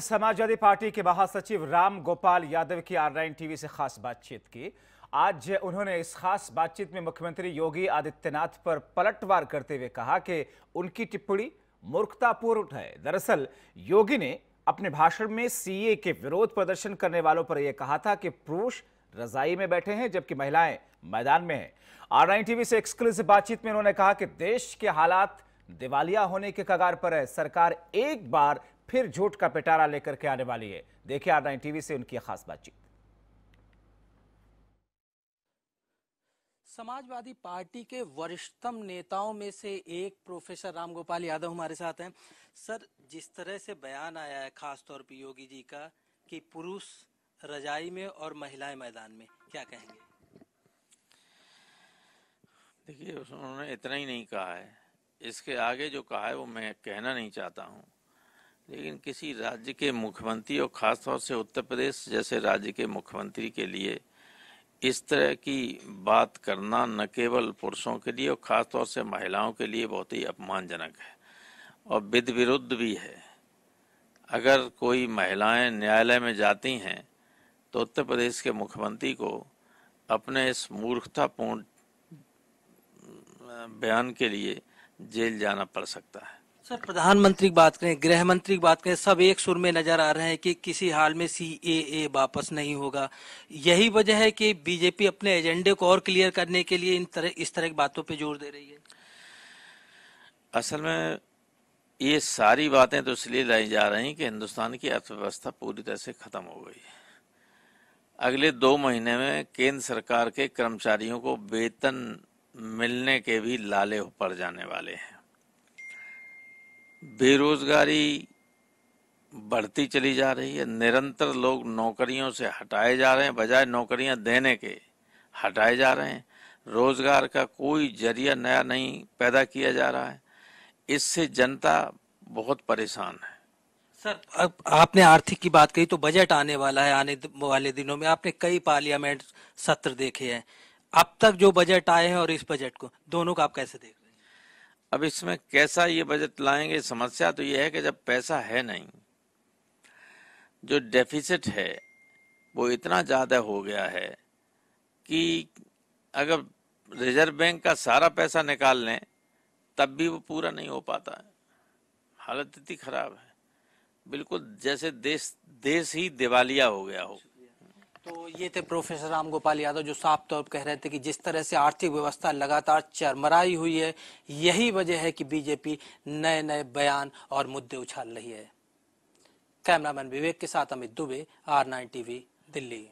Samajwadi party के महासचिव राम गोपाल यादव की ऑनलाइन टीवी से खास बातचीत की आज उन्होंने इस खास बातचीत में मुख्यमंत्री योगी आदित्यनाथ पर पलटवार करते हुए कहा कि उनकी टिप्पणी मूर्खतापूर्ण है दरअसल योगी ने अपने भाषण में सीए के विरोध प्रदर्शन करने वालों पर यह कहा था कि पुरुष रजाई में बैठे हैं जबकि महिलाएं मैदान में हैं ऑनलाइन टीवी से एक्सक्लूसिव बातचीत में उन्होंने कहा कि देश के हालात दिवालिया होने के कगार पर है सरकार एक बार फिर झूठ का पिटारा लेकर के आने वाली है देखिए आर नाइन टीवी से उनकी खास बातचीत समाजवादी पार्टी के वरिष्ठतम नेताओं में से एक प्रोफेसर रामगोपाल यादव हमारे साथ हैं सर जिस तरह से बयान आया है खासतौर पर योगी जी का कि पुरुष रजाई में और महिलाएं मैदान में क्या कहेंगे देखिए उन्होंने इतना ही नहीं कहा है इसके आगे जो कहा है वो मैं कहना नहीं चाहता हूँ लेकिन किसी राज्य के मुख्यमंत्री और ख़ासतौर से उत्तर प्रदेश जैसे राज्य के मुख्यमंत्री के लिए इस तरह की बात करना न केवल पुरुषों के लिए और ख़ासतौर से महिलाओं के लिए बहुत ही अपमानजनक है और विध विरुद्ध भी है अगर कोई महिलाएं न्यायालय में जाती हैं तो उत्तर प्रदेश के मुख्यमंत्री को अपने इस मूर्खतापूर्ण बयान के लिए जेल जाना पड़ सकता है सर प्रधानमंत्री की बात करें गृह मंत्री की बात करें सब एक सुर में नजर आ रहे हैं कि किसी हाल में सी ए ए वापस नहीं होगा यही वजह है कि बीजेपी अपने एजेंडे को और क्लियर करने के लिए इन तरह इस तरह की बातों पे जोर दे रही है असल में ये सारी बातें तो इसलिए लाई जा रही हैं कि हिंदुस्तान की अर्थव्यवस्था पूरी तरह से खत्म हो गई है अगले दो महीने में केंद्र सरकार के कर्मचारियों को वेतन मिलने के भी लाले पड़ जाने वाले हैं बेरोजगारी बढ़ती चली जा रही है निरंतर लोग नौकरियों से हटाए जा रहे हैं बजाय नौकरियां देने के हटाए जा रहे हैं रोजगार का कोई जरिया नया नहीं पैदा किया जा रहा है इससे जनता बहुत परेशान है सर अब आपने आर्थिक की बात कही तो बजट आने वाला है आने वाले दिनों में आपने कई पार्लियामेंट सत्र देखे हैं अब तक जो बजट आए हैं और इस बजट को दोनों को आप कैसे देख अब इसमें कैसा ये बजट लाएंगे समस्या तो ये है कि जब पैसा है नहीं जो डेफिसिट है वो इतना ज़्यादा हो गया है कि अगर रिजर्व बैंक का सारा पैसा निकाल लें तब भी वो पूरा नहीं हो पाता है हालत इतनी खराब है बिल्कुल जैसे देश देश ही दिवालिया हो गया हो तो ये थे प्रोफेसर राम गोपाल यादव जो साफ तौर कह रहे थे कि जिस तरह से आर्थिक व्यवस्था लगातार चरमराई हुई है यही वजह है कि बीजेपी नए नए बयान और मुद्दे उछाल रही है कैमरामैन विवेक के साथ Amit Dubey R nine TV Delhi